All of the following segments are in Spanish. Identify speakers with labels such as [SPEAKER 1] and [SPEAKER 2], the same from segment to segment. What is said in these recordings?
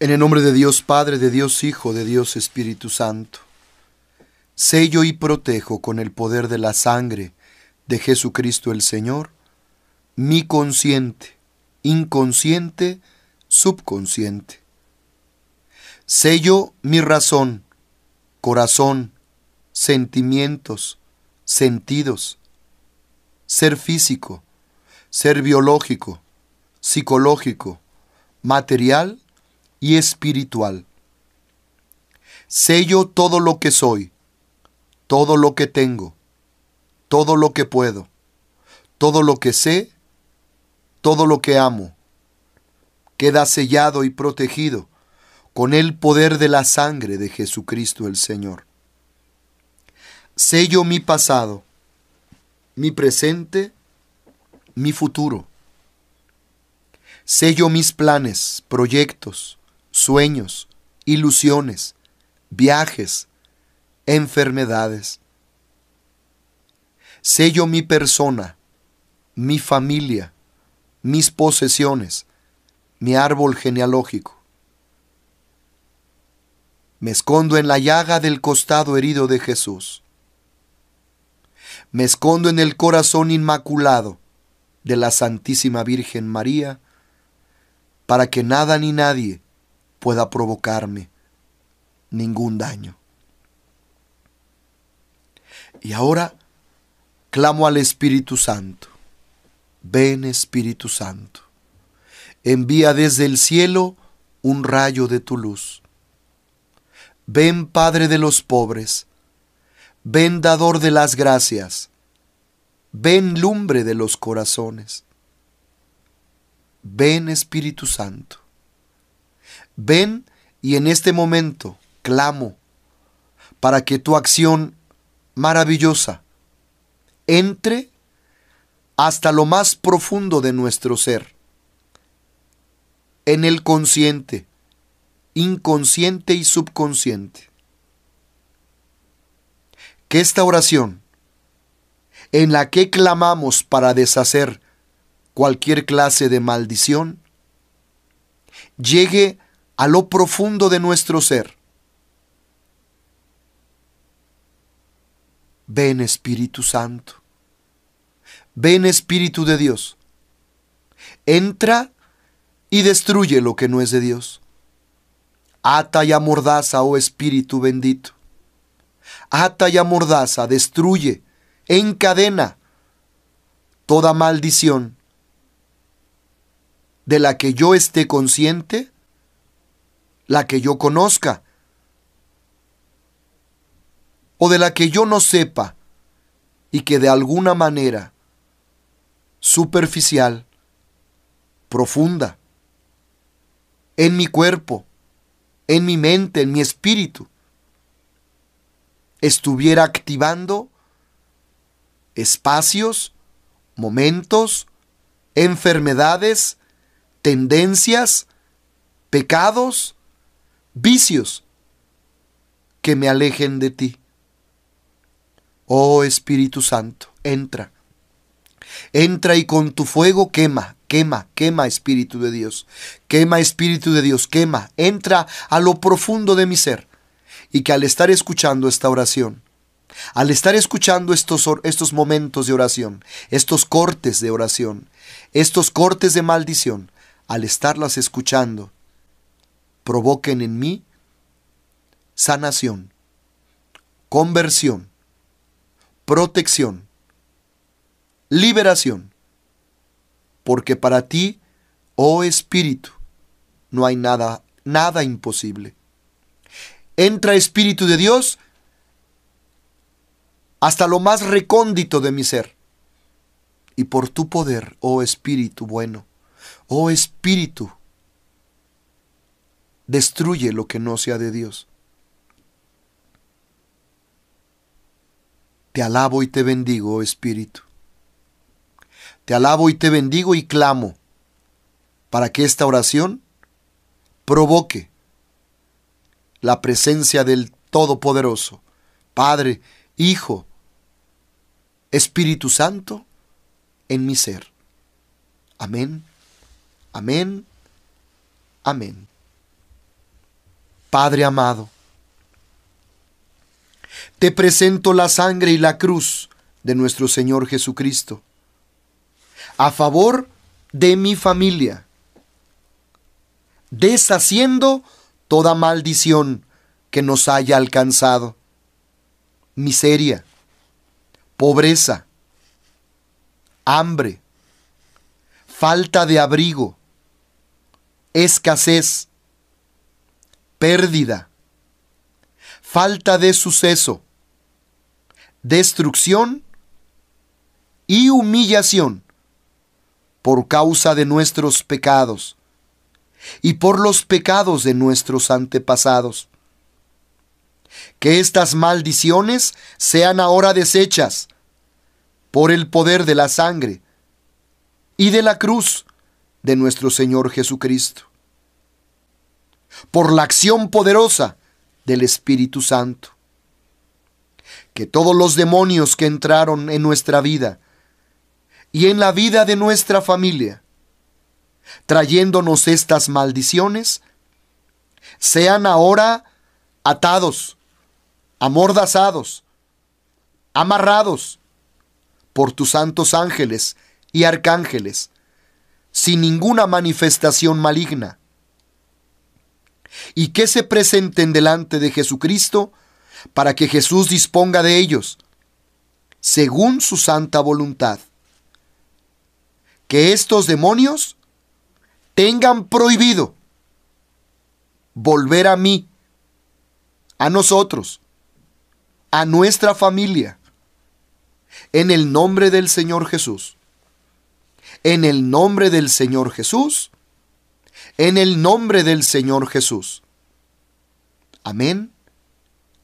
[SPEAKER 1] En el nombre de Dios Padre, de Dios Hijo, de Dios Espíritu Santo, sello y protejo con el poder de la sangre de Jesucristo el Señor, mi consciente, inconsciente, subconsciente. Sello mi razón, corazón, sentimientos, sentidos, ser físico, ser biológico, psicológico, material y espiritual. sello todo lo que soy, todo lo que tengo, todo lo que puedo, todo lo que sé, todo lo que amo. Queda sellado y protegido con el poder de la sangre de Jesucristo el Señor. sello mi pasado, mi presente, mi futuro. Sello mis planes, proyectos, sueños, ilusiones, viajes, enfermedades. Sello mi persona, mi familia, mis posesiones, mi árbol genealógico. Me escondo en la llaga del costado herido de Jesús. Me escondo en el corazón inmaculado de la Santísima Virgen María, para que nada ni nadie pueda provocarme ningún daño. Y ahora clamo al Espíritu Santo. Ven Espíritu Santo. Envía desde el cielo un rayo de tu luz. Ven Padre de los pobres. Ven dador de las gracias. Ven lumbre de los corazones. Ven Espíritu Santo. Ven y en este momento clamo para que tu acción maravillosa entre hasta lo más profundo de nuestro ser, en el consciente, inconsciente y subconsciente. Que esta oración, en la que clamamos para deshacer cualquier clase de maldición, llegue a lo profundo de nuestro ser. Ven Espíritu Santo, ven Espíritu de Dios, entra y destruye lo que no es de Dios. Ata y amordaza, oh Espíritu bendito. Ata y amordaza, destruye, encadena toda maldición de la que yo esté consciente la que yo conozca, o de la que yo no sepa, y que de alguna manera superficial, profunda, en mi cuerpo, en mi mente, en mi espíritu, estuviera activando espacios, momentos, enfermedades, tendencias, pecados vicios que me alejen de ti. Oh Espíritu Santo, entra. Entra y con tu fuego quema, quema, quema Espíritu de Dios. Quema Espíritu de Dios, quema. Entra a lo profundo de mi ser. Y que al estar escuchando esta oración, al estar escuchando estos, estos momentos de oración, estos cortes de oración, estos cortes de maldición, al estarlas escuchando, provoquen en mí sanación, conversión, protección, liberación, porque para ti, oh Espíritu, no hay nada, nada imposible. Entra Espíritu de Dios hasta lo más recóndito de mi ser. Y por tu poder, oh Espíritu bueno, oh Espíritu destruye lo que no sea de Dios. Te alabo y te bendigo, Espíritu. Te alabo y te bendigo y clamo para que esta oración provoque la presencia del Todopoderoso, Padre, Hijo, Espíritu Santo, en mi ser. Amén, amén, amén. Padre amado. Te presento la sangre y la cruz de nuestro Señor Jesucristo a favor de mi familia, deshaciendo toda maldición que nos haya alcanzado, miseria, pobreza, hambre, falta de abrigo, escasez, pérdida, falta de suceso, destrucción y humillación por causa de nuestros pecados y por los pecados de nuestros antepasados. Que estas maldiciones sean ahora deshechas por el poder de la sangre y de la cruz de nuestro Señor Jesucristo por la acción poderosa del Espíritu Santo. Que todos los demonios que entraron en nuestra vida y en la vida de nuestra familia, trayéndonos estas maldiciones, sean ahora atados, amordazados, amarrados por tus santos ángeles y arcángeles, sin ninguna manifestación maligna y que se presenten delante de Jesucristo para que Jesús disponga de ellos, según su santa voluntad. Que estos demonios tengan prohibido volver a mí, a nosotros, a nuestra familia, en el nombre del Señor Jesús. En el nombre del Señor Jesús en el nombre del Señor Jesús. Amén,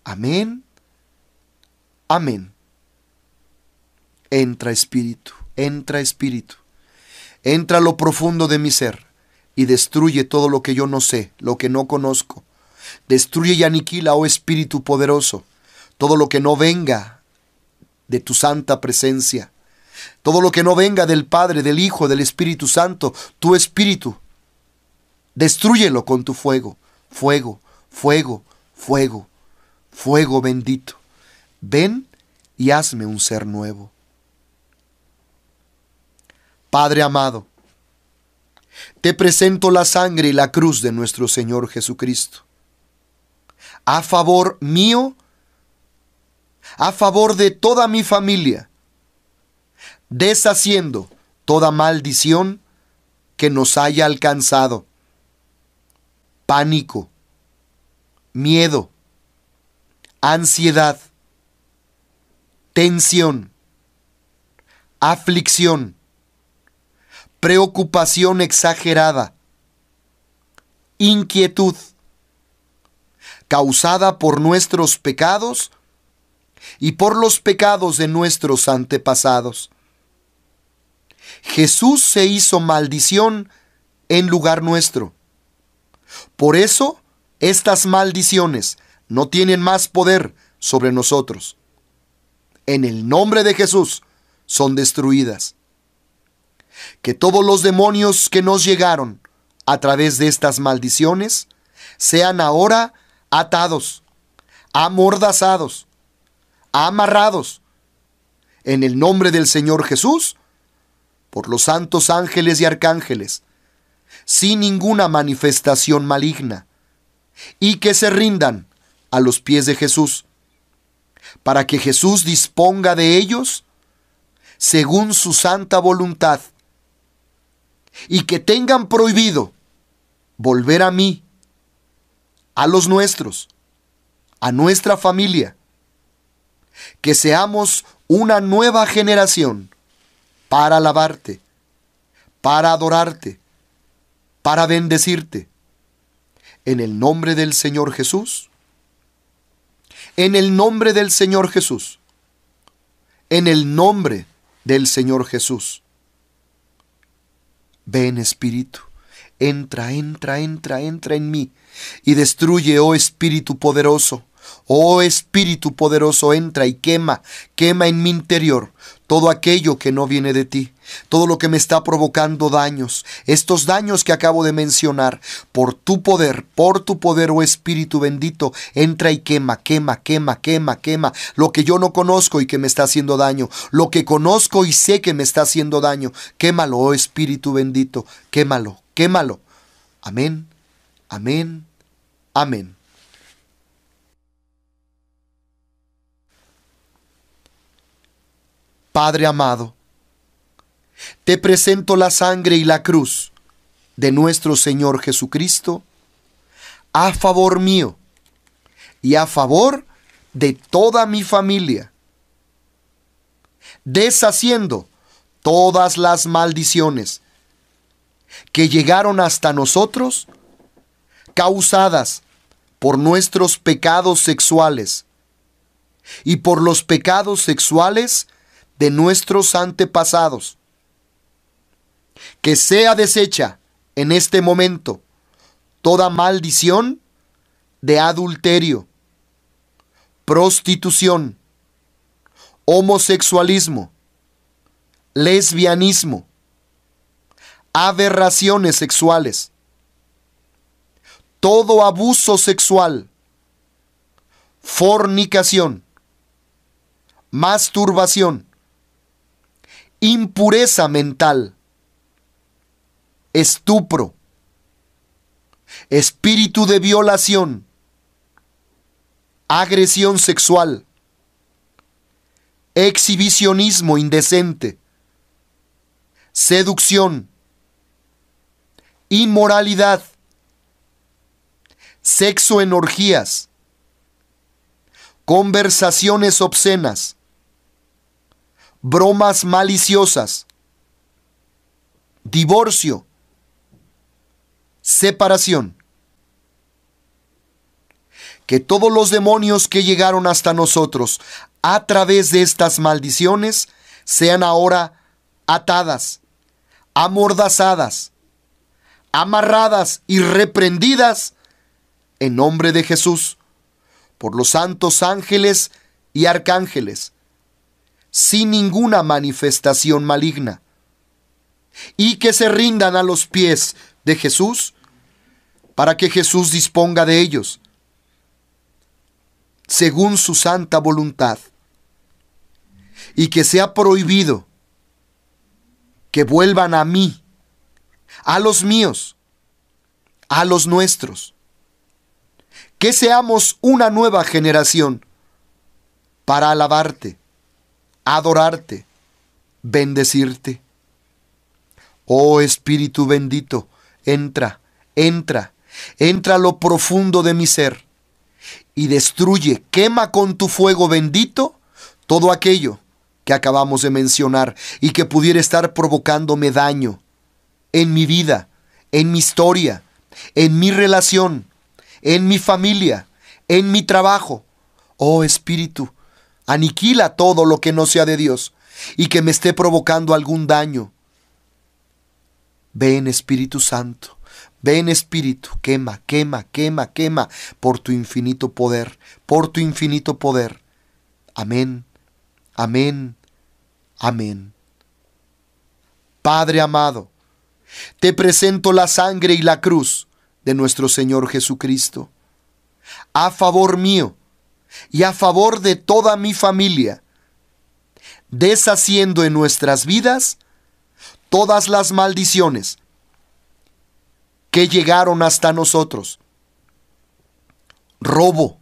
[SPEAKER 1] amén, amén. Entra espíritu, entra espíritu. Entra a lo profundo de mi ser y destruye todo lo que yo no sé, lo que no conozco. Destruye y aniquila, oh Espíritu poderoso, todo lo que no venga de tu santa presencia. Todo lo que no venga del Padre, del Hijo, del Espíritu Santo, tu Espíritu, Destrúyelo con tu fuego, fuego, fuego, fuego, fuego bendito. Ven y hazme un ser nuevo. Padre amado, te presento la sangre y la cruz de nuestro Señor Jesucristo. A favor mío, a favor de toda mi familia, deshaciendo toda maldición que nos haya alcanzado pánico, miedo, ansiedad, tensión, aflicción, preocupación exagerada, inquietud, causada por nuestros pecados y por los pecados de nuestros antepasados. Jesús se hizo maldición en lugar nuestro por eso, estas maldiciones no tienen más poder sobre nosotros. En el nombre de Jesús son destruidas. Que todos los demonios que nos llegaron a través de estas maldiciones sean ahora atados, amordazados, amarrados. En el nombre del Señor Jesús, por los santos ángeles y arcángeles, sin ninguna manifestación maligna, y que se rindan a los pies de Jesús, para que Jesús disponga de ellos según su santa voluntad, y que tengan prohibido volver a mí, a los nuestros, a nuestra familia, que seamos una nueva generación para alabarte, para adorarte, para bendecirte. En el nombre del Señor Jesús. En el nombre del Señor Jesús. En el nombre del Señor Jesús. Ven Espíritu, entra, entra, entra, entra en mí y destruye, oh Espíritu poderoso, Oh Espíritu poderoso, entra y quema, quema en mi interior todo aquello que no viene de ti, todo lo que me está provocando daños, estos daños que acabo de mencionar, por tu poder, por tu poder, oh Espíritu bendito, entra y quema, quema, quema, quema, quema, lo que yo no conozco y que me está haciendo daño, lo que conozco y sé que me está haciendo daño, quémalo, oh Espíritu bendito, quémalo, quémalo. Amén, amén, amén. Padre amado, te presento la sangre y la cruz de nuestro Señor Jesucristo a favor mío y a favor de toda mi familia, deshaciendo todas las maldiciones que llegaron hasta nosotros causadas por nuestros pecados sexuales y por los pecados sexuales de nuestros antepasados. Que sea deshecha en este momento toda maldición de adulterio, prostitución, homosexualismo, lesbianismo, aberraciones sexuales, todo abuso sexual, fornicación, masturbación, impureza mental, estupro, espíritu de violación, agresión sexual, exhibicionismo indecente, seducción, inmoralidad, sexo en conversaciones obscenas, bromas maliciosas, divorcio, separación. Que todos los demonios que llegaron hasta nosotros a través de estas maldiciones sean ahora atadas, amordazadas, amarradas y reprendidas en nombre de Jesús por los santos ángeles y arcángeles sin ninguna manifestación maligna, y que se rindan a los pies de Jesús para que Jesús disponga de ellos, según su santa voluntad, y que sea prohibido que vuelvan a mí, a los míos, a los nuestros, que seamos una nueva generación para alabarte adorarte, bendecirte. Oh Espíritu bendito, entra, entra, entra a lo profundo de mi ser y destruye, quema con tu fuego bendito todo aquello que acabamos de mencionar y que pudiera estar provocándome daño en mi vida, en mi historia, en mi relación, en mi familia, en mi trabajo. Oh Espíritu, aniquila todo lo que no sea de Dios y que me esté provocando algún daño. Ven Espíritu Santo, ven Espíritu, quema, quema, quema, quema, por tu infinito poder, por tu infinito poder. Amén, amén, amén. Padre amado, te presento la sangre y la cruz de nuestro Señor Jesucristo, a favor mío y a favor de toda mi familia, deshaciendo en nuestras vidas todas las maldiciones que llegaron hasta nosotros. Robo,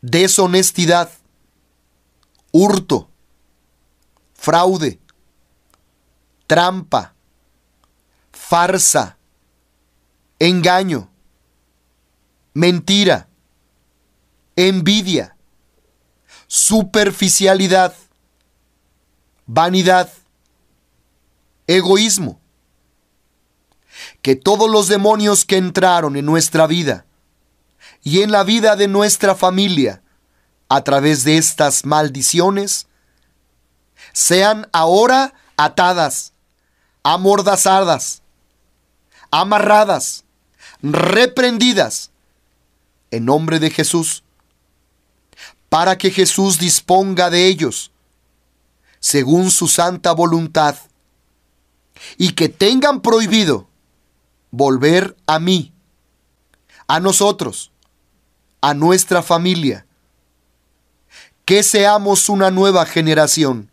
[SPEAKER 1] deshonestidad, hurto, fraude, trampa, farsa, engaño, mentira envidia, superficialidad, vanidad, egoísmo. Que todos los demonios que entraron en nuestra vida y en la vida de nuestra familia a través de estas maldiciones sean ahora atadas, amordazadas, amarradas, reprendidas en nombre de Jesús para que Jesús disponga de ellos, según su santa voluntad, y que tengan prohibido volver a mí, a nosotros, a nuestra familia, que seamos una nueva generación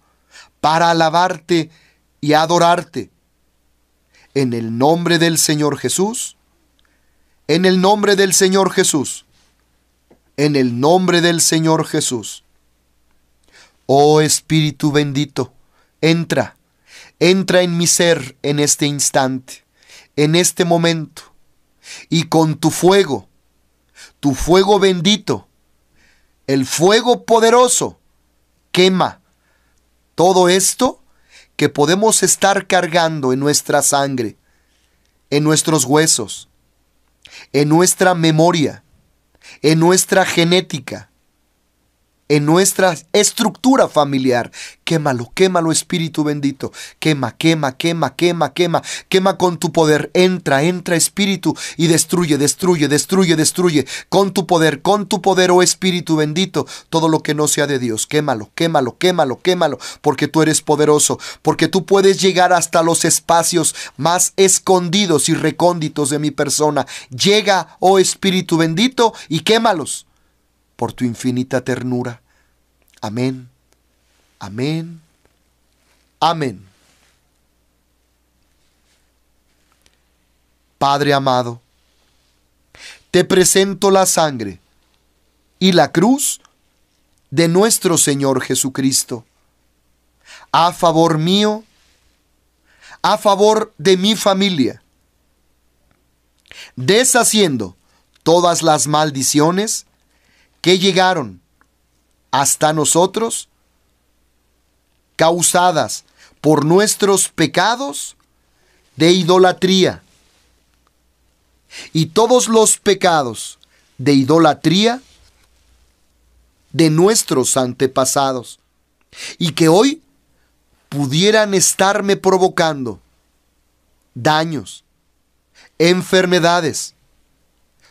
[SPEAKER 1] para alabarte y adorarte. En el nombre del Señor Jesús, en el nombre del Señor Jesús en el nombre del Señor Jesús. Oh Espíritu bendito, entra, entra en mi ser en este instante, en este momento, y con tu fuego, tu fuego bendito, el fuego poderoso, quema todo esto que podemos estar cargando en nuestra sangre, en nuestros huesos, en nuestra memoria, en nuestra genética en nuestra estructura familiar. Quémalo, quémalo, Espíritu bendito. Quema, quema, quema, quema, quema. Quema con tu poder. Entra, entra, Espíritu, y destruye, destruye, destruye, destruye. Con tu poder, con tu poder, oh Espíritu bendito, todo lo que no sea de Dios. Quémalo, quémalo, quémalo, quémalo, porque tú eres poderoso, porque tú puedes llegar hasta los espacios más escondidos y recónditos de mi persona. Llega, oh Espíritu bendito, y quémalos por tu infinita ternura. Amén, amén, amén. Padre amado, te presento la sangre y la cruz de nuestro Señor Jesucristo, a favor mío, a favor de mi familia, deshaciendo todas las maldiciones que llegaron hasta nosotros, causadas por nuestros pecados de idolatría. Y todos los pecados de idolatría de nuestros antepasados. Y que hoy pudieran estarme provocando daños, enfermedades,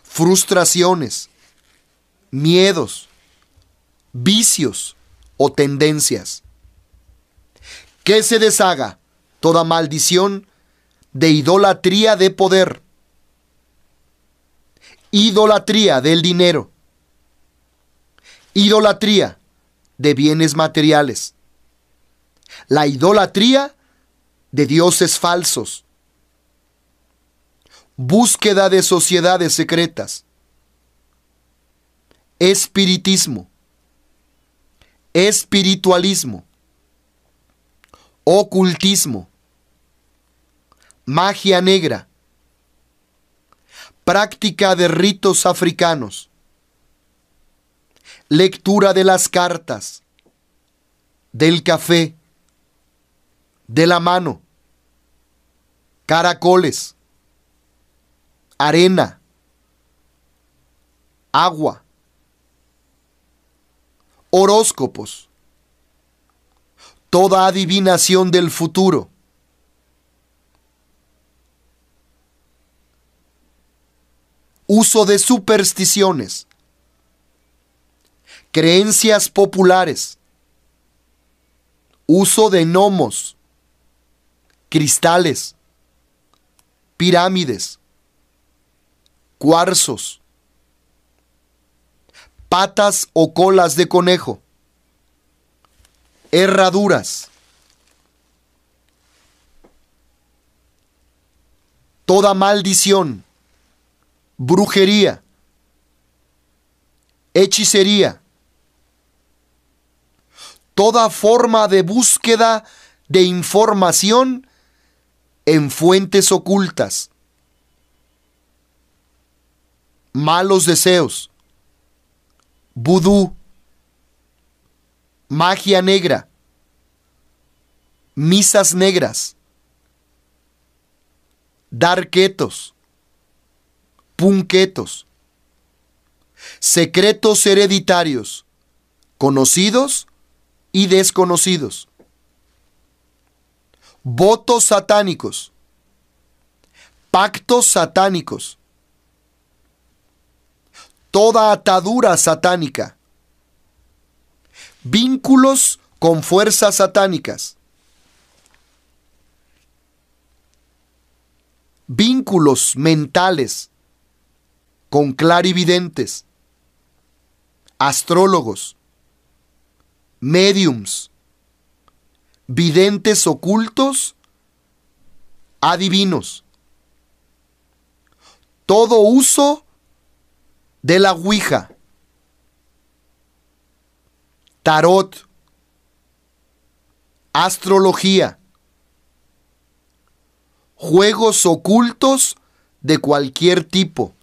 [SPEAKER 1] frustraciones, miedos, vicios o tendencias. Que se deshaga toda maldición de idolatría de poder, idolatría del dinero, idolatría de bienes materiales, la idolatría de dioses falsos, búsqueda de sociedades secretas, espiritismo, espiritualismo, ocultismo, magia negra, práctica de ritos africanos, lectura de las cartas, del café, de la mano, caracoles, arena, agua, horóscopos, toda adivinación del futuro. Uso de supersticiones, creencias populares, uso de gnomos, cristales, pirámides, cuarzos, patas o colas de conejo, herraduras, toda maldición, brujería, hechicería, toda forma de búsqueda de información en fuentes ocultas, malos deseos, vudú, magia negra, misas negras, darquetos, punquetos, secretos hereditarios, conocidos y desconocidos, votos satánicos, pactos satánicos, toda atadura satánica, vínculos con fuerzas satánicas, vínculos mentales con clarividentes, astrólogos, mediums, videntes ocultos, adivinos. Todo uso de la Ouija, tarot, astrología, juegos ocultos de cualquier tipo,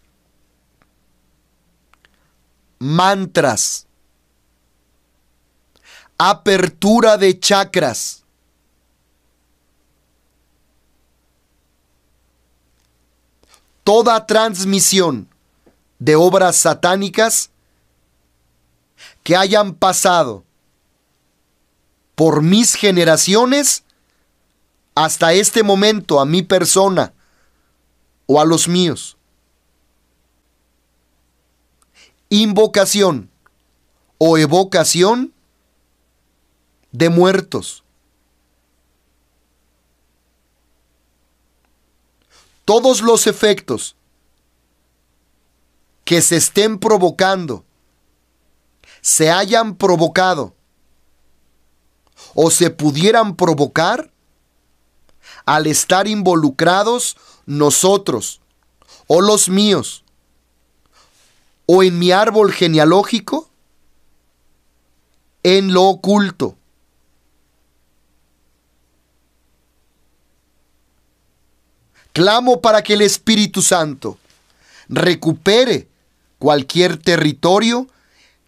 [SPEAKER 1] mantras, apertura de chakras, toda transmisión de obras satánicas que hayan pasado por mis generaciones hasta este momento a mi persona o a los míos. Invocación o evocación de muertos. Todos los efectos que se estén provocando, se hayan provocado o se pudieran provocar al estar involucrados nosotros o los míos o en mi árbol genealógico en lo oculto. Clamo para que el Espíritu Santo recupere cualquier territorio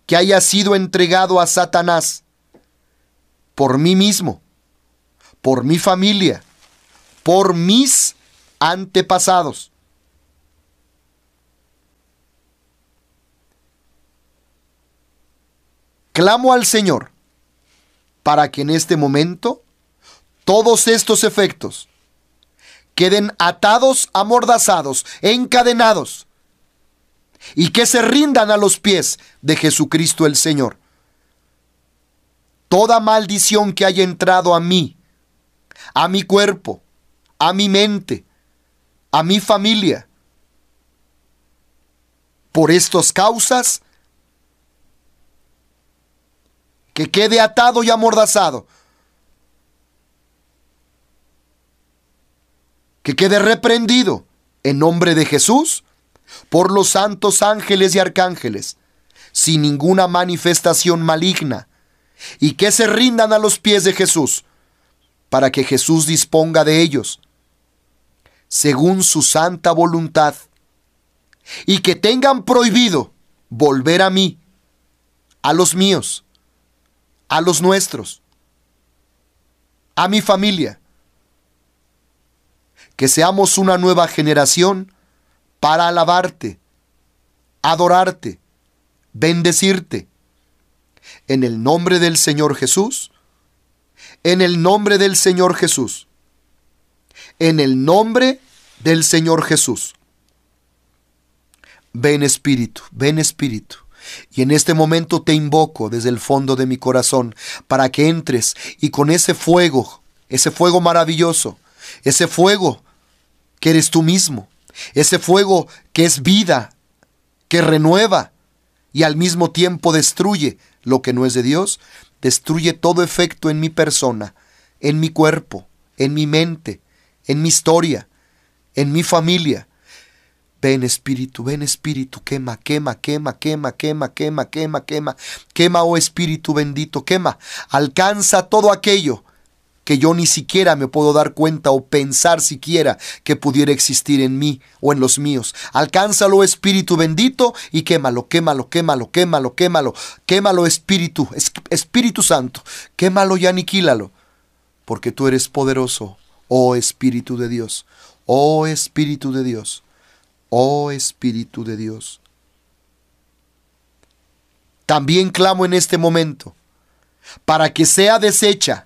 [SPEAKER 1] que haya sido entregado a Satanás, por mí mismo, por mi familia, por mis antepasados. Clamo al Señor para que en este momento todos estos efectos queden atados, amordazados, encadenados y que se rindan a los pies de Jesucristo el Señor. Toda maldición que haya entrado a mí, a mi cuerpo, a mi mente, a mi familia, por estas causas, que quede atado y amordazado, que quede reprendido en nombre de Jesús por los santos ángeles y arcángeles, sin ninguna manifestación maligna, y que se rindan a los pies de Jesús, para que Jesús disponga de ellos, según su santa voluntad, y que tengan prohibido volver a mí, a los míos, a los nuestros, a mi familia, que seamos una nueva generación, para alabarte, adorarte, bendecirte. En el nombre del Señor Jesús, en el nombre del Señor Jesús, en el nombre del Señor Jesús. Ven Espíritu, ven Espíritu. Y en este momento te invoco desde el fondo de mi corazón para que entres y con ese fuego, ese fuego maravilloso, ese fuego que eres tú mismo, ese fuego que es vida, que renueva y al mismo tiempo destruye lo que no es de Dios, destruye todo efecto en mi persona, en mi cuerpo, en mi mente, en mi historia, en mi familia. Ven Espíritu, ven Espíritu, quema, quema, quema, quema, quema, quema, quema, quema, quema, oh Espíritu bendito, quema, alcanza todo aquello que yo ni siquiera me puedo dar cuenta o pensar siquiera que pudiera existir en mí o en los míos. Alcánzalo, Espíritu bendito, y quémalo, quémalo, quémalo, quémalo, quémalo, quémalo, Espíritu, Espíritu Santo, quémalo y aniquílalo, porque tú eres poderoso, oh Espíritu de Dios, oh Espíritu de Dios, oh Espíritu de Dios. También clamo en este momento para que sea deshecha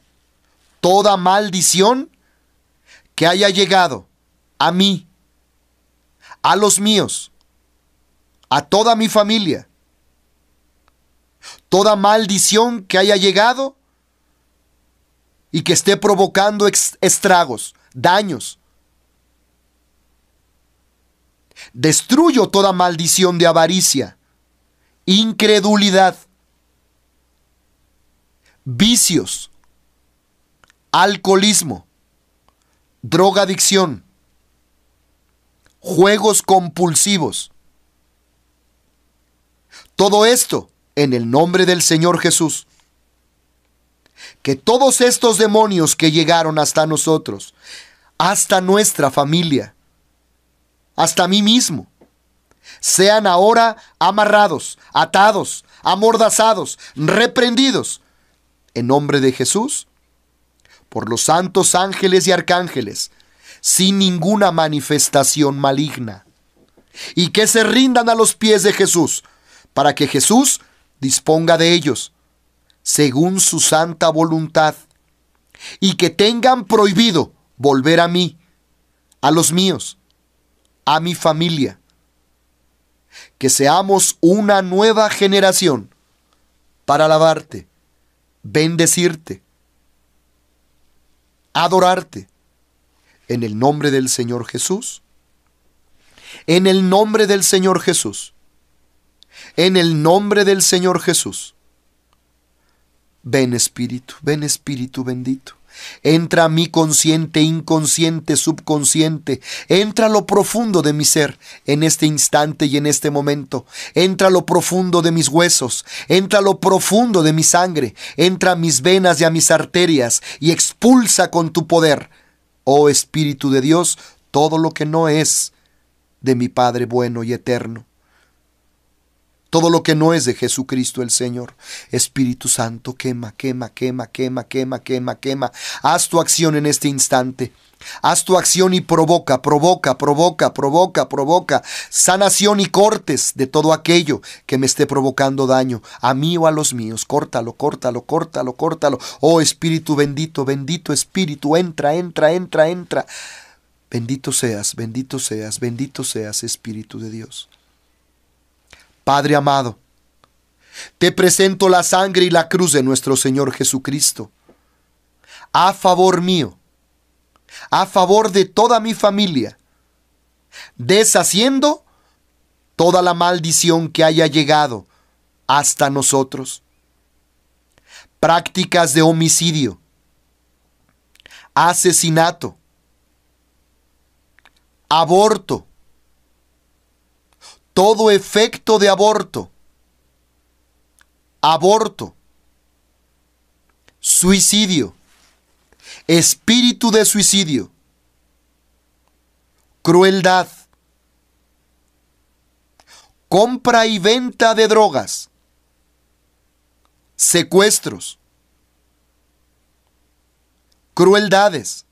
[SPEAKER 1] toda maldición que haya llegado a mí, a los míos, a toda mi familia, toda maldición que haya llegado y que esté provocando estragos, daños. Destruyo toda maldición de avaricia, incredulidad, vicios, alcoholismo, drogadicción, juegos compulsivos. Todo esto en el nombre del Señor Jesús. Que todos estos demonios que llegaron hasta nosotros, hasta nuestra familia, hasta mí mismo, sean ahora amarrados, atados, amordazados, reprendidos. En nombre de Jesús por los santos ángeles y arcángeles, sin ninguna manifestación maligna, y que se rindan a los pies de Jesús, para que Jesús disponga de ellos, según su santa voluntad, y que tengan prohibido volver a mí, a los míos, a mi familia, que seamos una nueva generación para alabarte, bendecirte, adorarte. En el nombre del Señor Jesús. En el nombre del Señor Jesús. En el nombre del Señor Jesús. Ven Espíritu, ven Espíritu bendito entra a mi consciente, inconsciente, subconsciente, entra lo profundo de mi ser en este instante y en este momento, entra lo profundo de mis huesos, entra lo profundo de mi sangre, entra a mis venas y a mis arterias y expulsa con tu poder, oh Espíritu de Dios, todo lo que no es de mi Padre bueno y eterno todo lo que no es de Jesucristo el Señor. Espíritu Santo, quema, quema, quema, quema, quema, quema, quema. Haz tu acción en este instante. Haz tu acción y provoca, provoca, provoca, provoca, provoca sanación y cortes de todo aquello que me esté provocando daño, a mí o a los míos. Córtalo, córtalo, córtalo, córtalo. Oh Espíritu bendito, bendito Espíritu, entra, entra, entra, entra. Bendito seas, bendito seas, bendito seas Espíritu de Dios. Padre amado, te presento la sangre y la cruz de nuestro Señor Jesucristo, a favor mío, a favor de toda mi familia, deshaciendo toda la maldición que haya llegado hasta nosotros. Prácticas de homicidio, asesinato, aborto, todo efecto de aborto, aborto, suicidio, espíritu de suicidio, crueldad, compra y venta de drogas, secuestros, crueldades,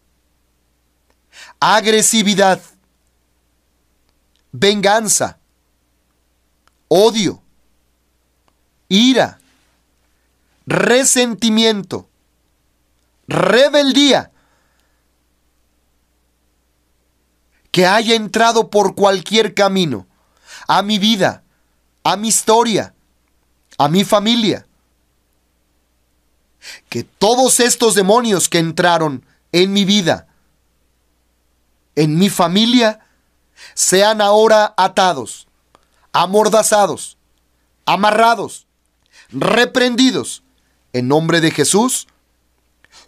[SPEAKER 1] agresividad, venganza, odio, ira, resentimiento, rebeldía, que haya entrado por cualquier camino a mi vida, a mi historia, a mi familia. Que todos estos demonios que entraron en mi vida, en mi familia, sean ahora atados amordazados, amarrados, reprendidos en nombre de Jesús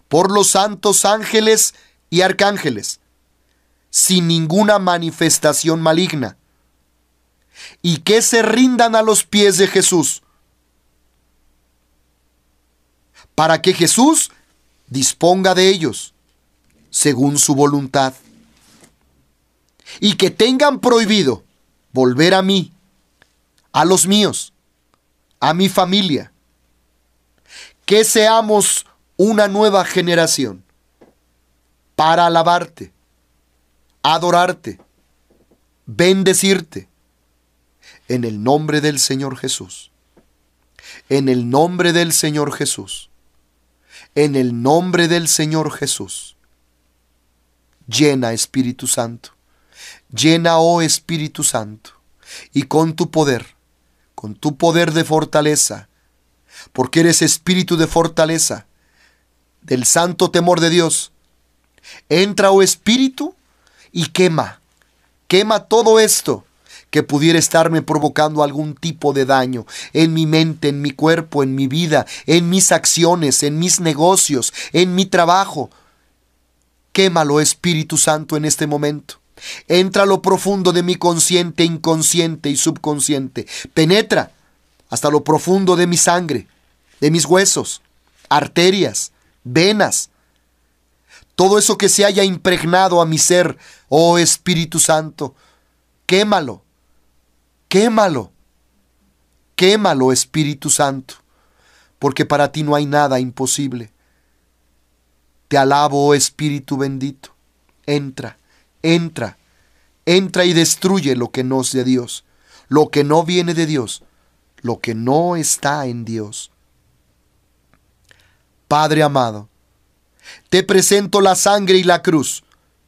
[SPEAKER 1] por los santos ángeles y arcángeles, sin ninguna manifestación maligna, y que se rindan a los pies de Jesús, para que Jesús disponga de ellos según su voluntad, y que tengan prohibido volver a mí a los míos, a mi familia. Que seamos una nueva generación para alabarte, adorarte, bendecirte. En el nombre del Señor Jesús. En el nombre del Señor Jesús. En el nombre del Señor Jesús. Llena Espíritu Santo. Llena, oh Espíritu Santo. Y con tu poder con tu poder de fortaleza, porque eres espíritu de fortaleza, del santo temor de Dios. Entra, oh espíritu, y quema, quema todo esto que pudiera estarme provocando algún tipo de daño en mi mente, en mi cuerpo, en mi vida, en mis acciones, en mis negocios, en mi trabajo. Quémalo, Espíritu Santo, en este momento. Entra a lo profundo de mi consciente, inconsciente y subconsciente. Penetra hasta lo profundo de mi sangre, de mis huesos, arterias, venas. Todo eso que se haya impregnado a mi ser, oh Espíritu Santo, quémalo, quémalo, quémalo Espíritu Santo, porque para ti no hay nada imposible. Te alabo, oh Espíritu bendito, entra entra, entra y destruye lo que no es de Dios, lo que no viene de Dios, lo que no está en Dios. Padre amado, te presento la sangre y la cruz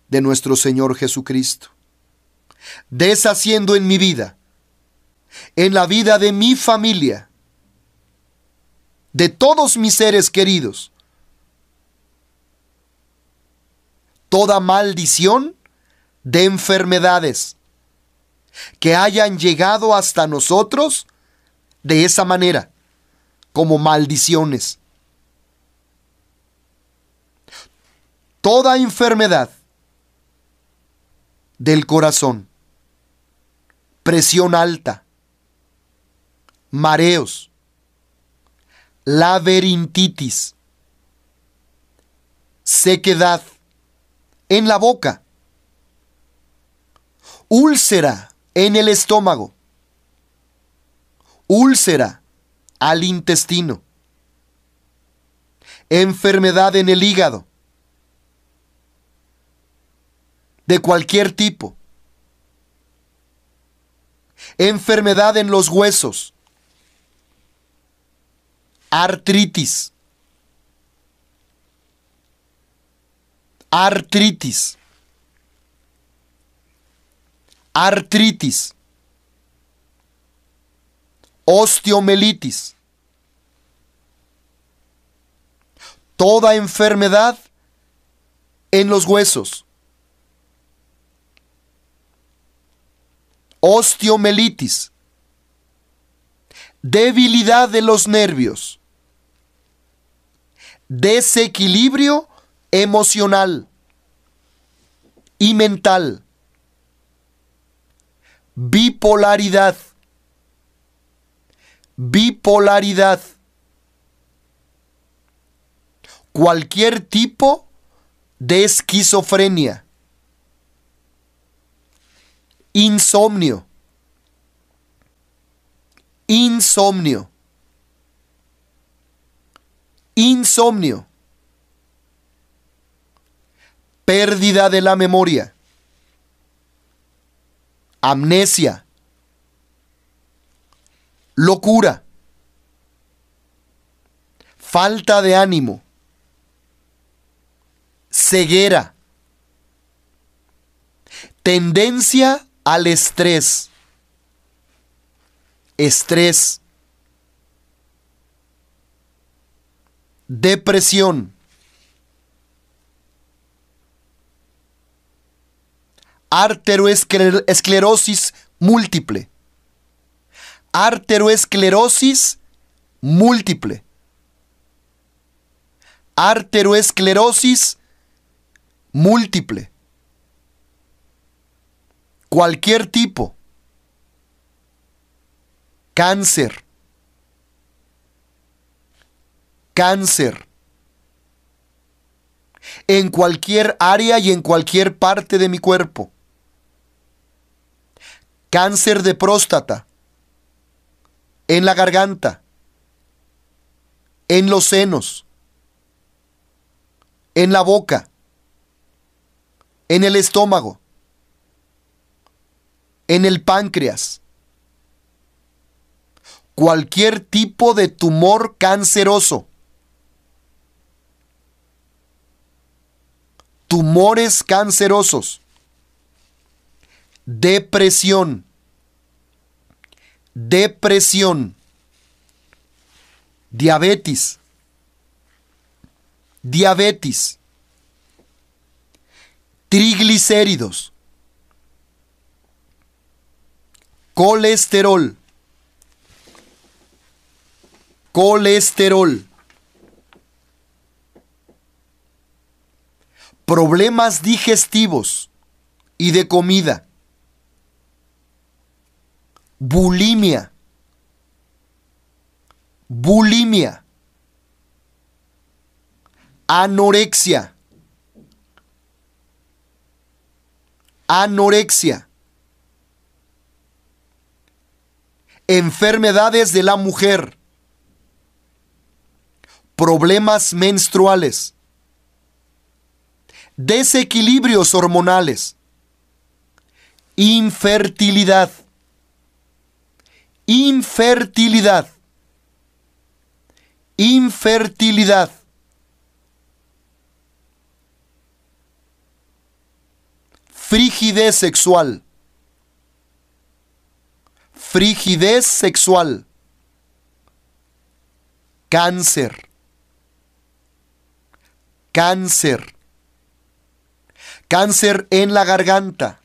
[SPEAKER 1] de nuestro Señor Jesucristo, deshaciendo en mi vida, en la vida de mi familia, de todos mis seres queridos, toda maldición de enfermedades que hayan llegado hasta nosotros de esa manera, como maldiciones. Toda enfermedad del corazón, presión alta, mareos, laberintitis, sequedad en la boca, Úlcera en el estómago. Úlcera al intestino. Enfermedad en el hígado. De cualquier tipo. Enfermedad en los huesos. Artritis. Artritis artritis, osteomelitis, toda enfermedad en los huesos. Osteomelitis. Debilidad de los nervios. Desequilibrio emocional y mental bipolaridad, bipolaridad, cualquier tipo de esquizofrenia, insomnio, insomnio, insomnio, pérdida de la memoria amnesia, locura, falta de ánimo, ceguera, tendencia al estrés, estrés, depresión, arteroesclerosis múltiple. Arteroesclerosis múltiple. Arteroesclerosis múltiple. Cualquier tipo. Cáncer. Cáncer. En cualquier área y en cualquier parte de mi cuerpo cáncer de próstata, en la garganta, en los senos, en la boca, en el estómago, en el páncreas. Cualquier tipo de tumor canceroso. Tumores cancerosos. Depresión depresión, diabetes, diabetes, triglicéridos, colesterol, colesterol, problemas digestivos y de comida, bulimia. Bulimia. Anorexia. Anorexia. Enfermedades de la mujer. Problemas menstruales. Desequilibrios hormonales. Infertilidad. Infertilidad. Infertilidad. Frigidez sexual. Frigidez sexual. Cáncer. Cáncer. Cáncer en la garganta.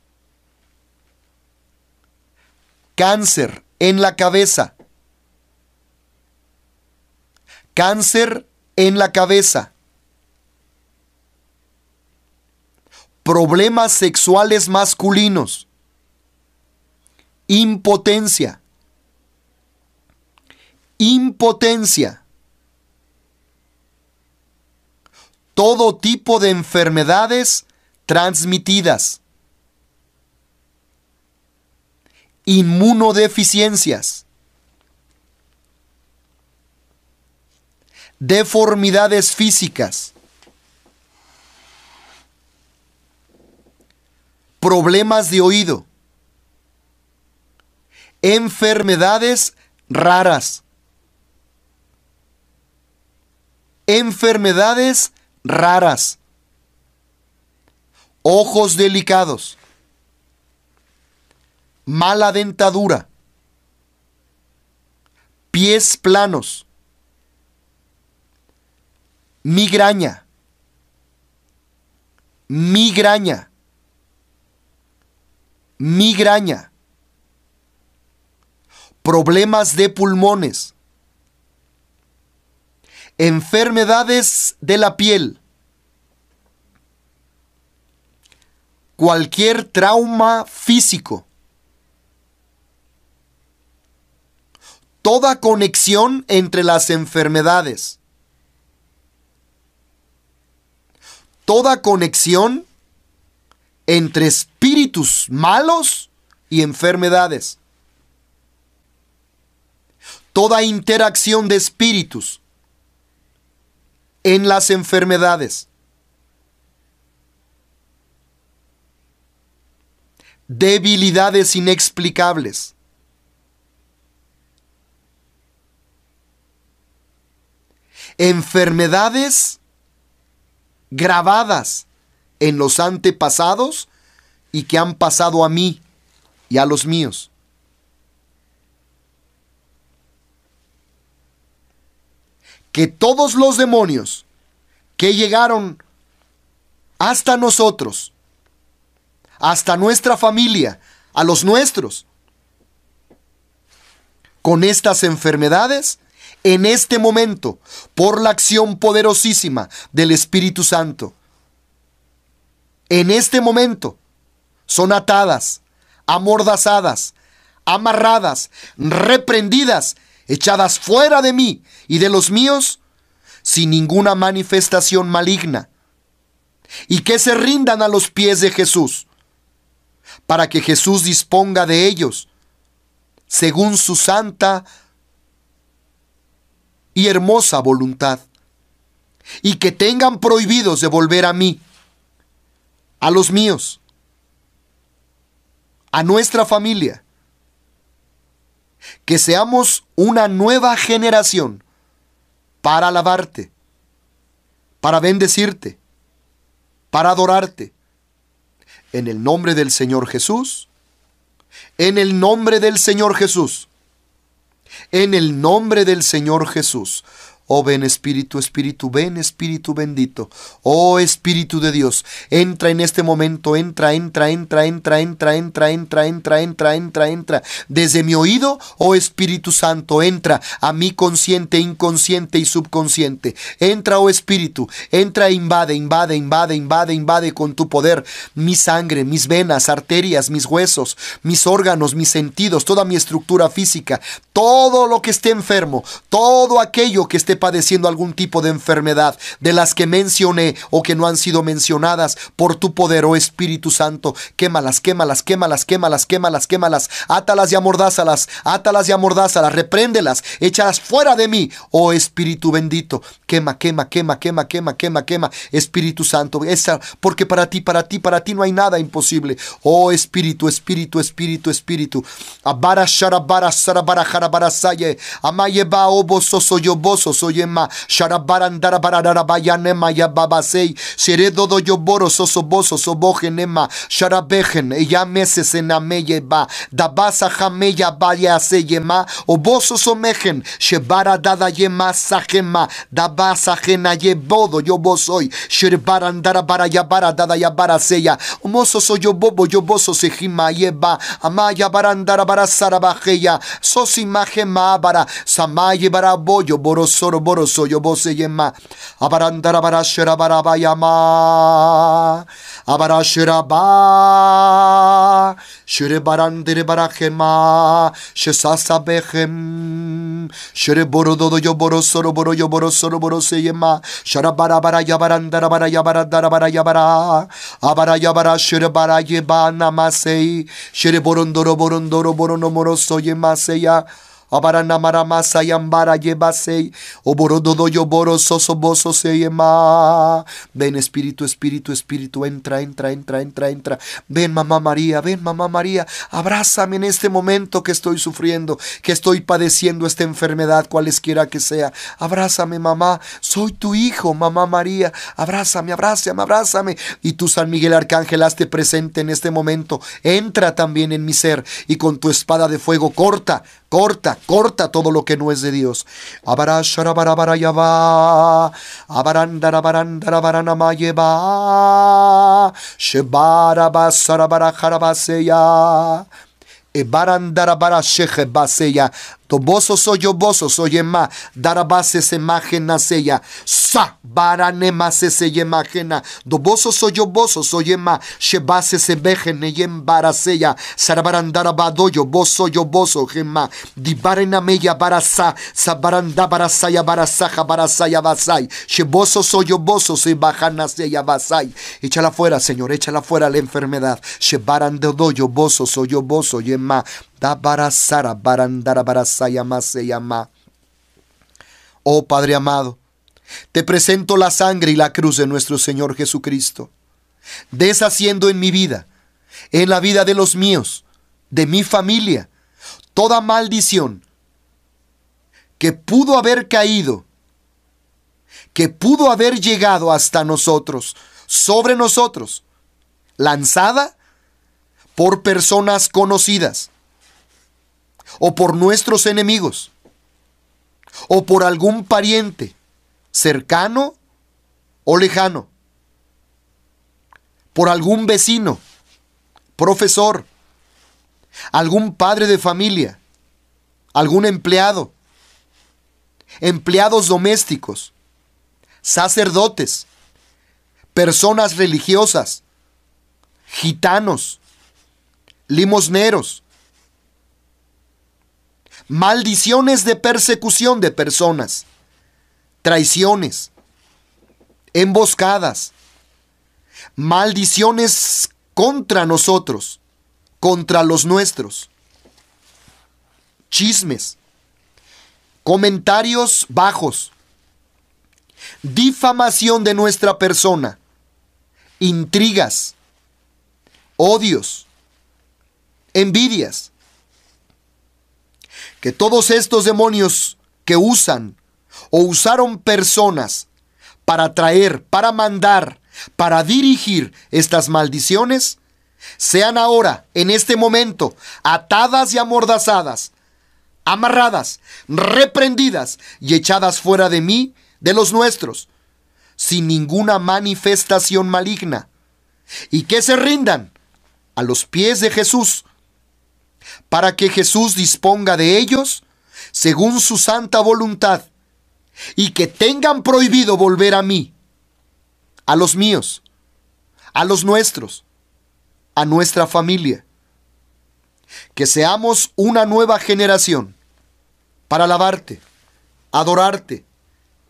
[SPEAKER 1] Cáncer en la cabeza. Cáncer en la cabeza. Problemas sexuales masculinos. Impotencia. Impotencia. Todo tipo de enfermedades transmitidas. inmunodeficiencias, deformidades físicas, problemas de oído, enfermedades raras, enfermedades raras, ojos delicados, mala dentadura, pies planos, migraña, migraña, migraña, problemas de pulmones, enfermedades de la piel, cualquier trauma físico toda conexión entre las enfermedades. Toda conexión entre espíritus malos y enfermedades. Toda interacción de espíritus en las enfermedades. Debilidades inexplicables. enfermedades grabadas en los antepasados y que han pasado a mí y a los míos. Que todos los demonios que llegaron hasta nosotros, hasta nuestra familia, a los nuestros, con estas enfermedades, en este momento por la acción poderosísima del Espíritu Santo. En este momento son atadas, amordazadas, amarradas, reprendidas, echadas fuera de mí y de los míos sin ninguna manifestación maligna y que se rindan a los pies de Jesús para que Jesús disponga de ellos según su santa y hermosa voluntad, y que tengan prohibidos de volver a mí, a los míos, a nuestra familia, que seamos una nueva generación para alabarte, para bendecirte, para adorarte. En el nombre del Señor Jesús, en el nombre del Señor Jesús en el nombre del Señor Jesús. Oh ven Espíritu, Espíritu, ven Espíritu bendito. Oh Espíritu de Dios, entra en este momento, entra, entra, entra, entra, entra, entra, entra, entra, entra, entra, entra. Desde mi oído, oh Espíritu Santo, entra a mi consciente, inconsciente y subconsciente. Entra, oh Espíritu, entra e invade, invade, invade, invade, invade con tu poder mi sangre, mis venas, arterias, mis huesos, mis órganos, mis sentidos, toda mi estructura física, todo lo que esté enfermo, todo aquello que esté padeciendo algún tipo de enfermedad de las que mencioné o que no han sido mencionadas por tu poder, oh Espíritu Santo, quémalas, quémalas, quémalas, quémalas, quémalas, quémalas, átalas y amordázalas, átalas y amordázalas, repréndelas, échalas fuera de mí, oh Espíritu bendito, quema, quema, quema, quema, quema, quema, quema, Espíritu Santo, porque para ti, para ti, para ti no hay nada imposible, oh Espíritu, Espíritu, Espíritu, Espíritu, abara, sharabara, sarabara, jarabara, saye, amaye, ba, soyema, barandara bararara bayanema yababasei, sheredodo yoboro sosoboso shara sharabejen, ella meses en ameyeba, dabasa jameya vaya seyema, oboso mejen shebara dada yema sajema, dabasa jena yebodo yobosoy, ya barayabara dada yabara seya, omoso soyobobo yoboso sejima yeba, amaya barandara barasara bajeya, para bara, samaye boyo boroso Yoroboro Soyobose Yema Abarandara Barashira Barabayama Abarashira Ba Shuribarandiri Barachema Shesasa behem, Bechem Shuriborodo Yoboro Soroboro Yoboro Soroboro Seyema Sharabara Bara bara Yabarandara Bara Yabara Darabara Yabara Abara Yabara Shuribara Yeba Namasei Shuriborondoro Borondoro Boronomoro Soyema Seya Abaranamaramasa yambara yebasei. Oborododo yoboro sosoboso seyema. Ven Espíritu, Espíritu, Espíritu, entra, entra, entra, entra, entra. Ven Mamá María, ven Mamá María, abrázame en este momento que estoy sufriendo, que estoy padeciendo esta enfermedad, cualesquiera que sea. Abrázame Mamá, soy tu hijo, Mamá María. Abrázame, abrázame, abrázame. Y tú San Miguel Arcángel, hazte presente en este momento. Entra también en mi ser y con tu espada de fuego corta Corta, corta todo lo que no es de Dios. Abara bara bara yaba. Abarandara barandara mana yaba. Shabaraba sara bara karabase Ebarandara barashe Toboso soy yo bozo soy a Darabase se na ella Sa baranema se se yemagena. Do soy yo bozo soy ema. Shebase se vejene yem baraseya. Sarabaran darabado yo soy yo boso gema. Dibarena meya barasa. para barasaya barasaja barasaya Basay. Sheboso soy yo bozo soy bajana seya Echa Échala fuera, Señor, échala fuera la enfermedad. Shebaran dodo yo bozo soy yo boso yema. Oh Padre amado, te presento la sangre y la cruz de nuestro Señor Jesucristo, deshaciendo en mi vida, en la vida de los míos, de mi familia, toda maldición que pudo haber caído, que pudo haber llegado hasta nosotros, sobre nosotros, lanzada por personas conocidas, o por nuestros enemigos, o por algún pariente cercano o lejano, por algún vecino, profesor, algún padre de familia, algún empleado, empleados domésticos, sacerdotes, personas religiosas, gitanos, limosneros, maldiciones de persecución de personas, traiciones, emboscadas, maldiciones contra nosotros, contra los nuestros, chismes, comentarios bajos, difamación de nuestra persona, intrigas, odios, envidias, que todos estos demonios que usan o usaron personas para traer, para mandar, para dirigir estas maldiciones, sean ahora, en este momento, atadas y amordazadas, amarradas, reprendidas y echadas fuera de mí, de los nuestros, sin ninguna manifestación maligna, y que se rindan a los pies de Jesús, para que Jesús disponga de ellos según su santa voluntad, y que tengan prohibido volver a mí, a los míos, a los nuestros, a nuestra familia. Que seamos una nueva generación para alabarte, adorarte,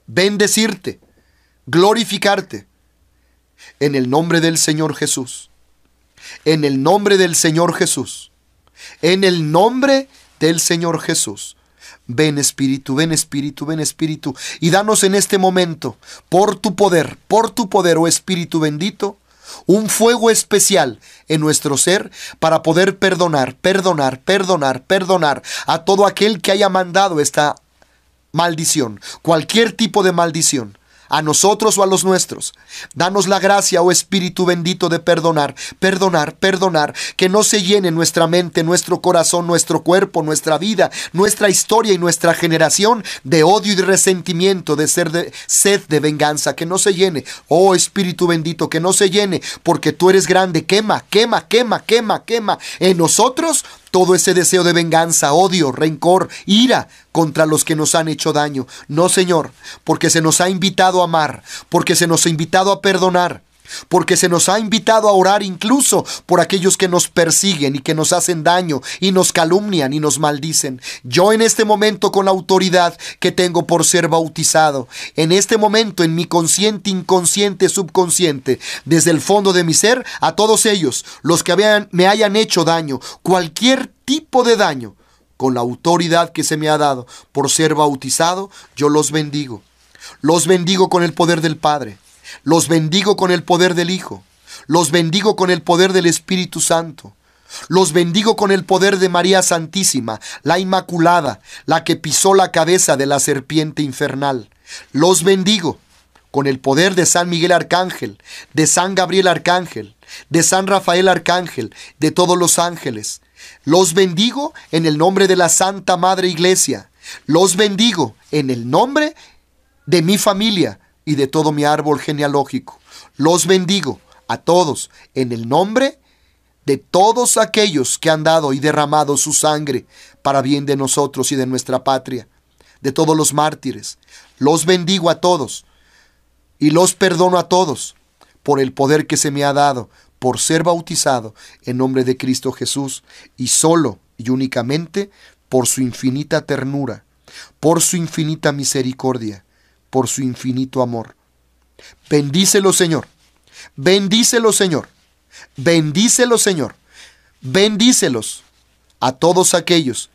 [SPEAKER 1] bendecirte, glorificarte. En el nombre del Señor Jesús. En el nombre del Señor Jesús. En el nombre del Señor Jesús. Ven Espíritu, ven Espíritu, ven Espíritu. Y danos en este momento, por tu poder, por tu poder, oh Espíritu bendito, un fuego especial en nuestro ser para poder perdonar, perdonar, perdonar, perdonar a todo aquel que haya mandado esta maldición, cualquier tipo de maldición a nosotros o a los nuestros. Danos la gracia, oh Espíritu bendito, de perdonar, perdonar, perdonar, que no se llene nuestra mente, nuestro corazón, nuestro cuerpo, nuestra vida, nuestra historia y nuestra generación de odio y resentimiento, de, ser de sed de venganza, que no se llene, oh Espíritu bendito, que no se llene, porque tú eres grande, quema, quema, quema, quema, quema en nosotros todo ese deseo de venganza, odio, rencor, ira contra los que nos han hecho daño. No, Señor, porque se nos ha invitado a amar, porque se nos ha invitado a perdonar, porque se nos ha invitado a orar incluso por aquellos que nos persiguen y que nos hacen daño y nos calumnian y nos maldicen. Yo en este momento con la autoridad que tengo por ser bautizado, en este momento en mi consciente, inconsciente, subconsciente, desde el fondo de mi ser, a todos ellos, los que me hayan hecho daño, cualquier tipo de daño, con la autoridad que se me ha dado por ser bautizado, yo los bendigo. Los bendigo con el poder del Padre. Los bendigo con el poder del Hijo. Los bendigo con el poder del Espíritu Santo. Los bendigo con el poder de María Santísima, la Inmaculada, la que pisó la cabeza de la serpiente infernal. Los bendigo con el poder de San Miguel Arcángel, de San Gabriel Arcángel, de San Rafael Arcángel, de todos los ángeles. Los bendigo en el nombre de la Santa Madre Iglesia. Los bendigo en el nombre de mi familia, y de todo mi árbol genealógico. Los bendigo a todos en el nombre de todos aquellos que han dado y derramado su sangre para bien de nosotros y de nuestra patria, de todos los mártires. Los bendigo a todos y los perdono a todos por el poder que se me ha dado por ser bautizado en nombre de Cristo Jesús y solo y únicamente por su infinita ternura, por su infinita misericordia por su infinito amor. Bendícelo, Señor. Bendícelo, Señor. Bendícelo, Señor. Bendícelos a todos aquellos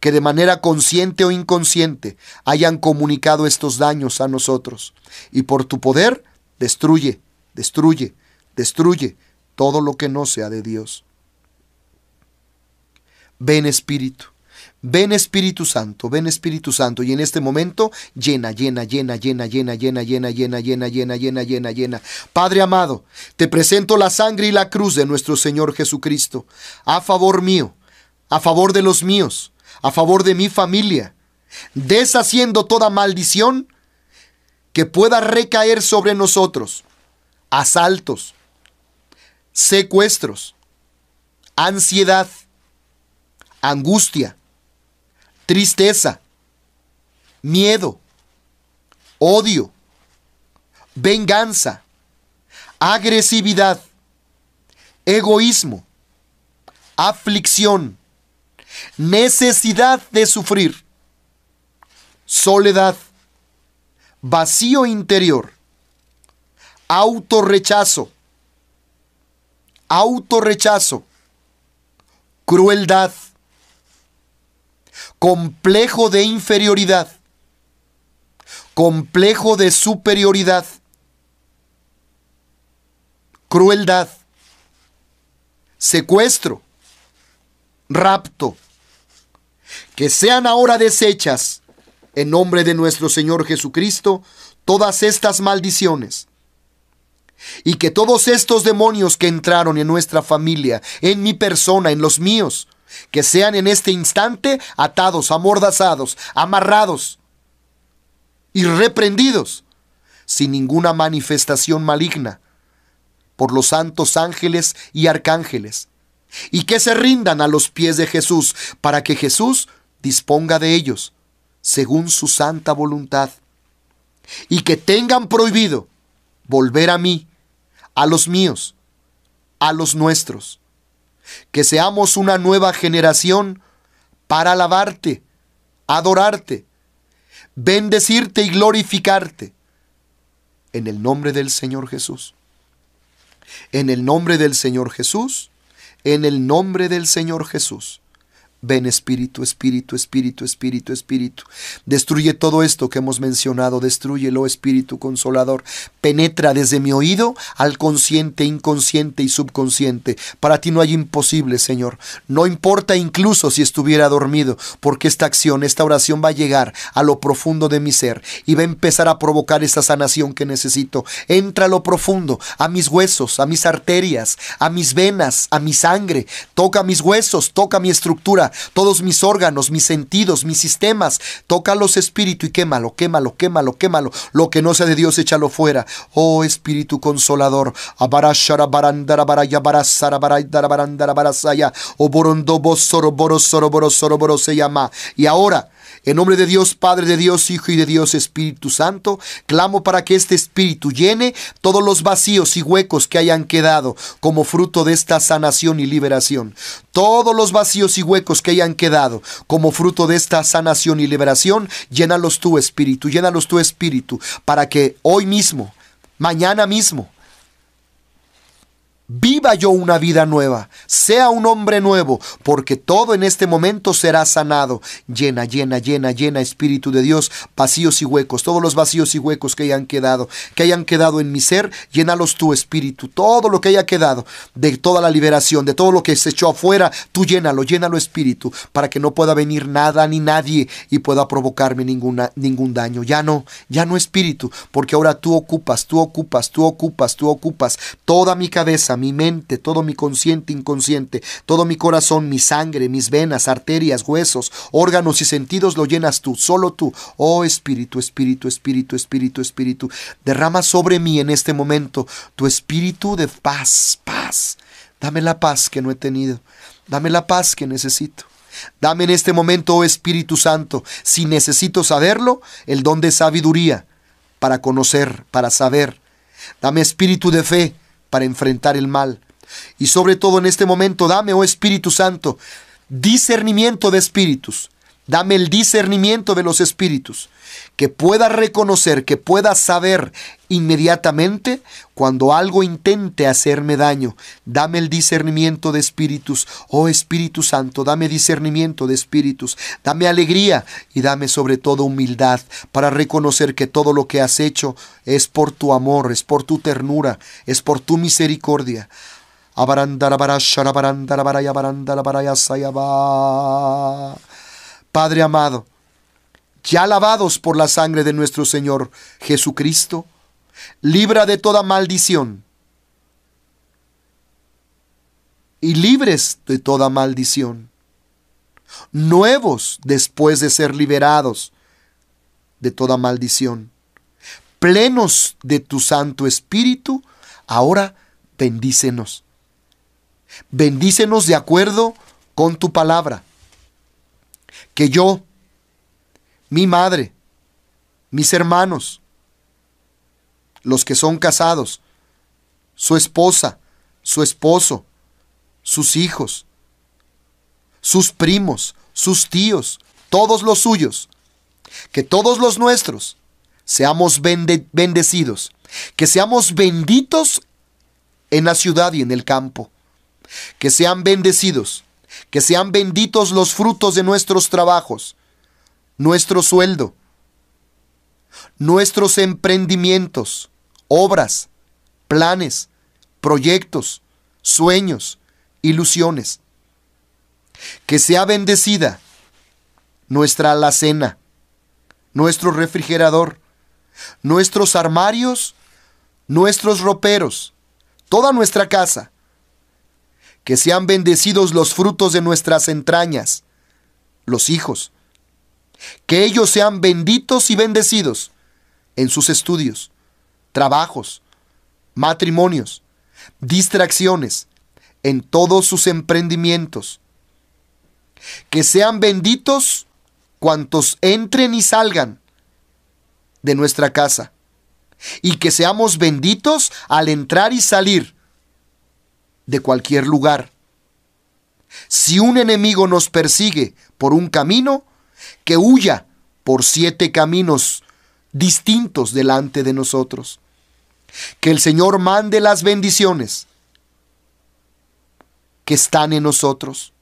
[SPEAKER 1] que de manera consciente o inconsciente hayan comunicado estos daños a nosotros. Y por tu poder, destruye, destruye, destruye todo lo que no sea de Dios. Ven Espíritu, Ven Espíritu Santo, ven Espíritu Santo. Y en este momento llena, llena, llena, llena, llena, llena, llena, llena, llena, llena, llena, llena, llena. Padre amado, te presento la sangre y la cruz de nuestro Señor Jesucristo, a favor mío, a favor de los míos, a favor de mi familia, deshaciendo toda maldición que pueda recaer sobre nosotros. Asaltos, secuestros, ansiedad, angustia tristeza, miedo, odio, venganza, agresividad, egoísmo, aflicción, necesidad de sufrir, soledad, vacío interior, autorrechazo, autorrechazo, crueldad, complejo de inferioridad, complejo de superioridad, crueldad, secuestro, rapto, que sean ahora deshechas en nombre de nuestro Señor Jesucristo todas estas maldiciones. Y que todos estos demonios que entraron en nuestra familia, en mi persona, en los míos, que sean en este instante atados, amordazados, amarrados y reprendidos sin ninguna manifestación maligna por los santos ángeles y arcángeles, y que se rindan a los pies de Jesús para que Jesús disponga de ellos según su santa voluntad, y que tengan prohibido volver a mí, a los míos, a los nuestros que seamos una nueva generación para alabarte, adorarte, bendecirte y glorificarte. En el nombre del Señor Jesús. En el nombre del Señor Jesús. En el nombre del Señor Jesús. Ven Espíritu, Espíritu, Espíritu, Espíritu, Espíritu. Destruye todo esto que hemos mencionado, destruyelo Espíritu Consolador. Penetra desde mi oído al consciente, inconsciente y subconsciente. Para ti no hay imposible, Señor. No importa incluso si estuviera dormido, porque esta acción, esta oración va a llegar a lo profundo de mi ser y va a empezar a provocar esa sanación que necesito. Entra a lo profundo, a mis huesos, a mis arterias, a mis venas, a mi sangre. Toca mis huesos, toca mi estructura todos mis órganos, mis sentidos, mis sistemas. toca los Espíritu, y quémalo, quémalo, quémalo, quémalo. Lo que no sea de Dios, échalo fuera. Oh Espíritu Consolador. O se llama. Y ahora en nombre de Dios, Padre de Dios, Hijo y de Dios, Espíritu Santo, clamo para que este Espíritu llene todos los vacíos y huecos que hayan quedado como fruto de esta sanación y liberación. Todos los vacíos y huecos que hayan quedado como fruto de esta sanación y liberación, llénalos tu Espíritu, llénalos tu Espíritu, para que hoy mismo, mañana mismo, viva yo una vida nueva, sea un hombre nuevo, porque todo en este momento será sanado. Llena, llena, llena, llena, Espíritu de Dios, vacíos y huecos, todos los vacíos y huecos que hayan quedado, que hayan quedado en mi ser, llénalos tu Espíritu, todo lo que haya quedado, de toda la liberación, de todo lo que se echó afuera, tú llénalo, llénalo Espíritu, para que no pueda venir nada ni nadie y pueda provocarme ningún daño. Ya no, ya no Espíritu, porque ahora tú ocupas, tú ocupas, tú ocupas, tú ocupas toda mi cabeza, mi mi mente, todo mi consciente, inconsciente, todo mi corazón, mi sangre, mis venas, arterias, huesos, órganos y sentidos lo llenas tú, solo tú. Oh Espíritu, Espíritu, Espíritu, Espíritu, Espíritu, derrama sobre mí en este momento tu espíritu de paz, paz. Dame la paz que no he tenido. Dame la paz que necesito. Dame en este momento, oh Espíritu Santo, si necesito saberlo, el don de sabiduría para conocer, para saber. Dame espíritu de fe, para enfrentar el mal. Y sobre todo en este momento, dame, oh Espíritu Santo, discernimiento de espíritus Dame el discernimiento de los espíritus, que pueda reconocer, que pueda saber inmediatamente cuando algo intente hacerme daño. Dame el discernimiento de espíritus, oh Espíritu Santo, dame discernimiento de espíritus, dame alegría y dame sobre todo humildad para reconocer que todo lo que has hecho es por tu amor, es por tu ternura, es por tu misericordia. Padre amado, ya lavados por la sangre de nuestro Señor Jesucristo, libra de toda maldición y libres de toda maldición, nuevos después de ser liberados de toda maldición, plenos de tu Santo Espíritu, ahora bendícenos. Bendícenos de acuerdo con tu palabra que yo, mi madre, mis hermanos, los que son casados, su esposa, su esposo, sus hijos, sus primos, sus tíos, todos los suyos, que todos los nuestros seamos bendecidos, que seamos benditos en la ciudad y en el campo, que sean bendecidos que sean benditos los frutos de nuestros trabajos, nuestro sueldo, nuestros emprendimientos, obras, planes, proyectos, sueños, ilusiones. Que sea bendecida nuestra alacena, nuestro refrigerador, nuestros armarios, nuestros roperos, toda nuestra casa que sean bendecidos los frutos de nuestras entrañas, los hijos, que ellos sean benditos y bendecidos en sus estudios, trabajos, matrimonios, distracciones, en todos sus emprendimientos. Que sean benditos cuantos entren y salgan de nuestra casa. Y que seamos benditos al entrar y salir de cualquier lugar. Si un enemigo nos persigue por un camino, que huya por siete caminos distintos delante de nosotros. Que el Señor mande las bendiciones que están en nosotros.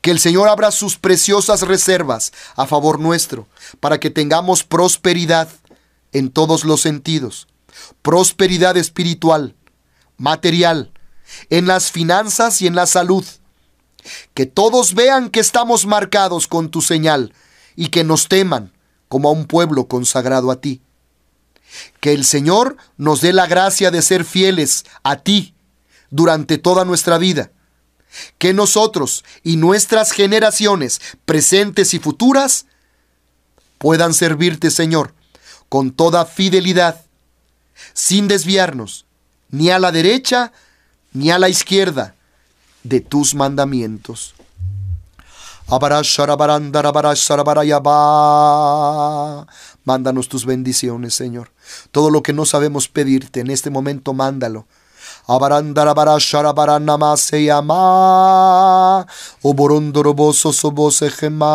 [SPEAKER 1] Que el Señor abra sus preciosas reservas a favor nuestro, para que tengamos prosperidad en todos los sentidos. Prosperidad espiritual, material, en las finanzas y en la salud. Que todos vean que estamos marcados con tu señal y que nos teman como a un pueblo consagrado a ti. Que el Señor nos dé la gracia de ser fieles a ti durante toda nuestra vida. Que nosotros y nuestras generaciones presentes y futuras puedan servirte, Señor, con toda fidelidad, sin desviarnos ni a la derecha ni a la izquierda de tus mandamientos. Mándanos tus bendiciones, Señor. Todo lo que no sabemos pedirte en este momento, mándalo Abarandarabaraşarabarannamaseyama. Oborondorobososobosejema.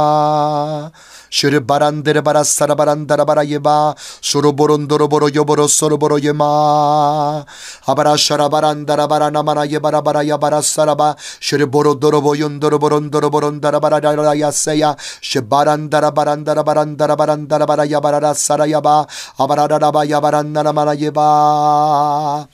[SPEAKER 1] Şırıbarandere bara sarabarandara bara yeba. Şuruborundoro boro yoboro soru boro yema. Abara şarabarandara bara namana yebara bara yabara saraba. Şırıboro doro boyundoro borundoro borundara bara dara yaseya. Şıbarandara barandara barandara barandara bara yabara sara yaba. Abara dara ba yabarandara mana yeba.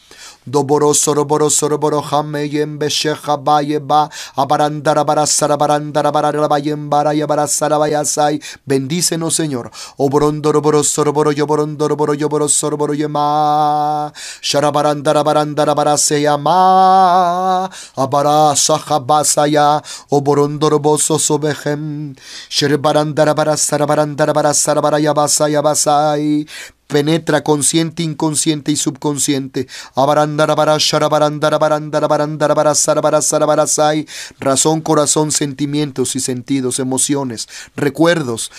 [SPEAKER 1] Doboro soroboro soroboro hameyem besheja bayeba Abarandara para sarabarandara para rabayem baraya para sarabayasai. Bendícenos, Señor. Obrondoroboro soroboro yo borondoroboro yo boro soroboro yema. Sharabarandara barandara para se llama. Abara saja basaya. Oborondoroboso sobehem. Sherebarandara para sarabarandara para sarabaraya basaya basai penetra consciente, inconsciente y subconsciente. Razón, corazón, sentimientos y sentidos, emociones, recuerdos.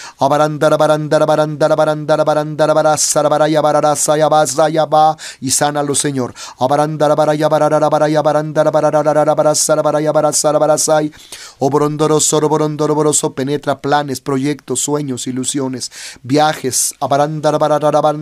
[SPEAKER 1] Y sánalo, Señor. Oborondoroso, penetra planes, proyectos, sueños, ilusiones, viajes. barara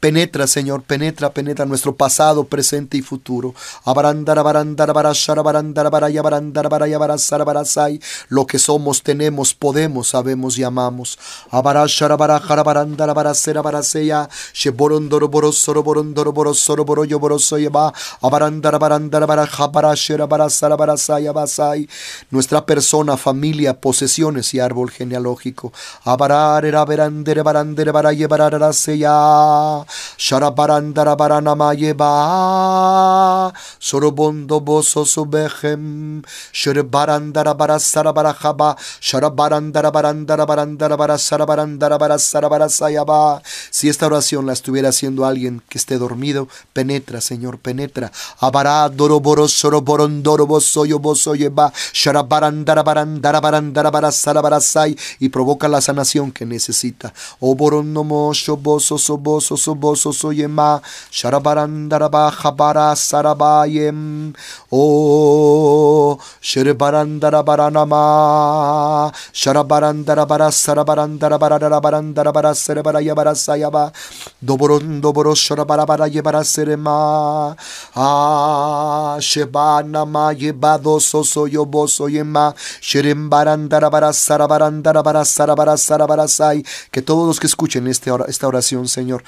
[SPEAKER 1] Penetra, Señor, penetra, penetra nuestro pasado, presente y futuro. abarandar, baranda, arasha baranda array abaranda, barraya varasarabasay. Lo que somos, tenemos, podemos, sabemos y amamos. Abaras a barrajarabaranda, rabarasera varaseya Sheboron doroborosor, borondoroborosor, boro y borosoyeba. Abaranda, Nuestra persona, familia, posesiones y árbol genealógico. Abarare, barandera, varaya bara Sharabarandarabaranamaye Sorobondo boso subejem. Sharabarandarabara Barandara Sharabarandarabarandarabarandara sarabarandara sayaba Si esta oración la estuviera haciendo alguien que esté dormido, penetra, Señor, penetra. Abará doroboro soroborondoro bosoyo bosoyeba. Barasara say Y provoca la sanación que necesita. Oborondomo shoboso soboso sosobososoyema sharabarandaraba habara sarabayem o sharabarandarabaranama sharabarandarabara yabara sayaba doboron doboros sharabarabara yebara serema a shebanama yebado sosoyobosoyema sherebarandarabara sarabarandarabara sarabarasarabarasai que todos los que escuchen este esta oración Señor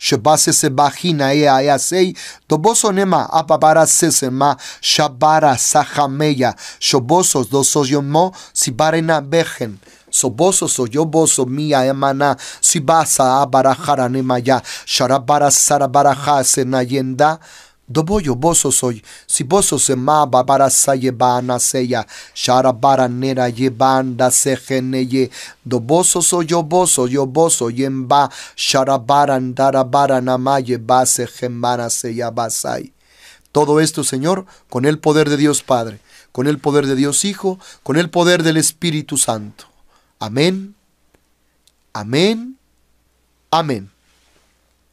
[SPEAKER 1] Shabase se bajina e ayasei. E Toboso nema apapara se se ma. Shabara sahameya. Shobosos do yo mo si barena bejen. Soboso so yo mia emana si basa abarajara nema ya. Sharabara sarabaraja se nayenda. Doboyo bozo soy, si os se ma babara sayebana seya, sharabara nera yebanda geneye, doboso soy yo vosso, yo sharabara yemba, sharabaran darabara namaye base gemana seya basai. Todo esto, Señor, con el poder de Dios Padre, con el poder de Dios Hijo, con el poder del Espíritu Santo. Amén. Amén. Amén.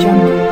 [SPEAKER 2] 真。